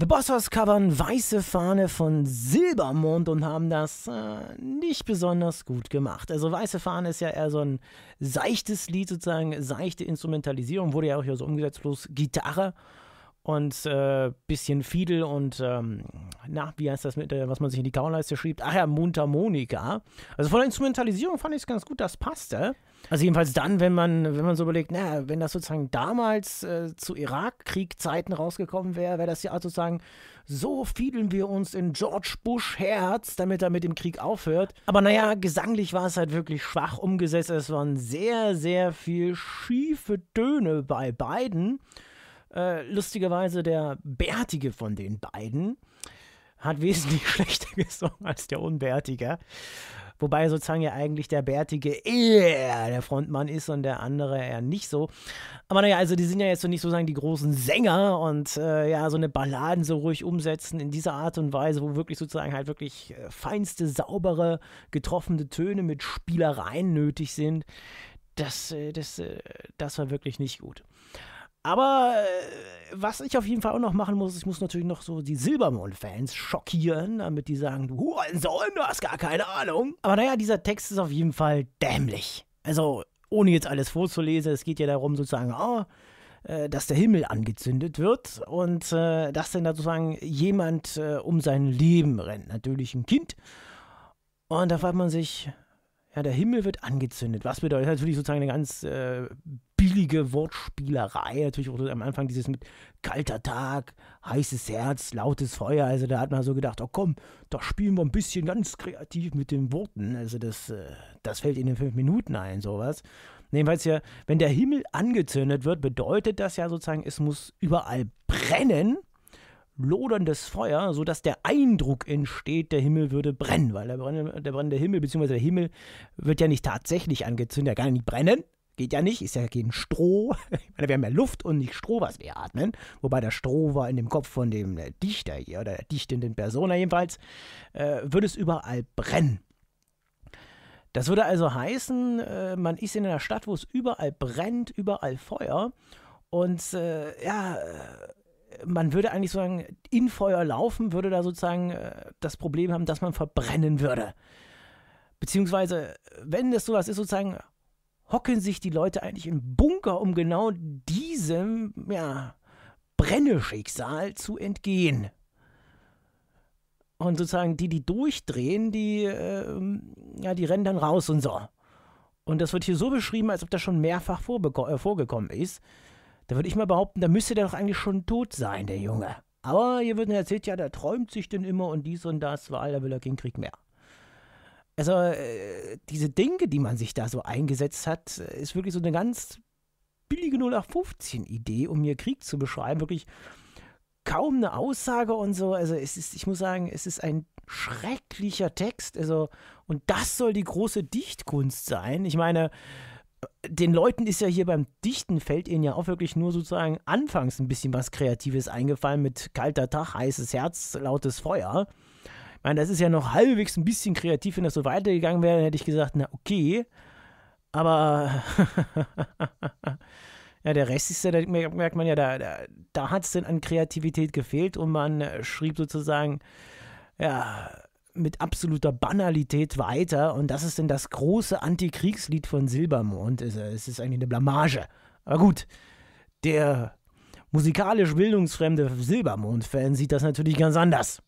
The Bossers covern Weiße Fahne von Silbermond und haben das äh, nicht besonders gut gemacht. Also Weiße Fahne ist ja eher so ein seichtes Lied, sozusagen seichte Instrumentalisierung, wurde ja auch hier so umgesetzt, bloß Gitarre und äh, bisschen Fiedel und ähm, na, wie heißt das mit, äh, was man sich in die Kauleiste schiebt? Ach ja, Mundharmonika. Also von der Instrumentalisierung fand ich es ganz gut, das passte. Also jedenfalls dann, wenn man, wenn man so überlegt, naja, wenn das sozusagen damals äh, zu Irakkriegzeiten rausgekommen wäre, wäre das ja sozusagen, so fiedeln wir uns in George Bush Herz, damit er mit dem Krieg aufhört. Aber naja, gesanglich war es halt wirklich schwach umgesetzt. Es waren sehr, sehr viel schiefe Töne bei beiden. Äh, lustigerweise der bärtige von den beiden hat wesentlich schlechter gesungen als der Unbärtige. Wobei sozusagen ja eigentlich der Bärtige eher der Frontmann ist und der andere eher nicht so. Aber naja, also die sind ja jetzt so nicht sozusagen die großen Sänger und äh, ja, so eine Balladen so ruhig umsetzen in dieser Art und Weise, wo wirklich sozusagen halt wirklich äh, feinste, saubere, getroffene Töne mit Spielereien nötig sind. Das, äh, das, äh, das war wirklich nicht gut. Aber äh, was ich auf jeden Fall auch noch machen muss, ich muss natürlich noch so die Silbermond-Fans schockieren, damit die sagen, du Sohn, du hast gar keine Ahnung. Aber naja, dieser Text ist auf jeden Fall dämlich. Also, ohne jetzt alles vorzulesen, es geht ja darum sozusagen, oh, äh, dass der Himmel angezündet wird und äh, dass dann da sozusagen jemand äh, um sein Leben rennt. Natürlich ein Kind. Und da fragt man sich, ja, der Himmel wird angezündet. Was bedeutet natürlich sozusagen eine ganz äh, billige Wortspielerei. Natürlich auch am Anfang dieses mit kalter Tag, heißes Herz, lautes Feuer. Also da hat man so gedacht, oh komm, da spielen wir ein bisschen ganz kreativ mit den Worten. Also das, äh, das fällt in den fünf Minuten ein, sowas. Jedenfalls ja, wenn der Himmel angezündet wird, bedeutet das ja sozusagen, es muss überall brennen loderndes Feuer, sodass der Eindruck entsteht, der Himmel würde brennen, weil der brennende, der brennende Himmel, beziehungsweise der Himmel wird ja nicht tatsächlich angezündet, er kann ja nicht brennen, Geht ja nicht, ist ja gegen Stroh. Ich meine, wir haben ja Luft und nicht Stroh, was wir atmen. Wobei das Stroh war in dem Kopf von dem äh, Dichter hier oder der dichtenden Persona jedenfalls, äh, würde es überall brennen. Das würde also heißen, äh, man ist in einer Stadt, wo es überall brennt, überall Feuer. Und äh, ja, äh, man würde eigentlich sagen, in Feuer laufen, würde da sozusagen äh, das Problem haben, dass man verbrennen würde. Beziehungsweise, wenn das sowas ist, sozusagen hocken sich die Leute eigentlich im Bunker, um genau diesem ja, Brenneschicksal zu entgehen. Und sozusagen die, die durchdrehen, die, äh, ja, die rennen dann raus und so. Und das wird hier so beschrieben, als ob das schon mehrfach äh, vorgekommen ist. Da würde ich mal behaupten, da müsste der doch eigentlich schon tot sein, der Junge. Aber hier wird erzählt, ja, der träumt sich denn immer und dies und das, weil da will er keinen Krieg mehr. Also äh, diese Dinge, die man sich da so eingesetzt hat, ist wirklich so eine ganz billige 0815-Idee, um mir Krieg zu beschreiben. Wirklich kaum eine Aussage und so. Also es ist, ich muss sagen, es ist ein schrecklicher Text. Also, und das soll die große Dichtkunst sein. Ich meine, den Leuten ist ja hier beim Dichten fällt ihnen ja auch wirklich nur sozusagen anfangs ein bisschen was Kreatives eingefallen mit kalter Tag, heißes Herz, lautes Feuer. Ich meine, das ist ja noch halbwegs ein bisschen kreativ. Wenn das so weitergegangen wäre, dann hätte ich gesagt, na okay. Aber ja, der Rest ist ja, da merkt man ja, da, da, da hat es dann an Kreativität gefehlt und man äh, schrieb sozusagen, ja, mit absoluter Banalität weiter. Und das ist denn das große Antikriegslied von Silbermond. es äh, ist eigentlich eine Blamage. Aber gut, der musikalisch bildungsfremde Silbermond-Fan sieht das natürlich ganz anders.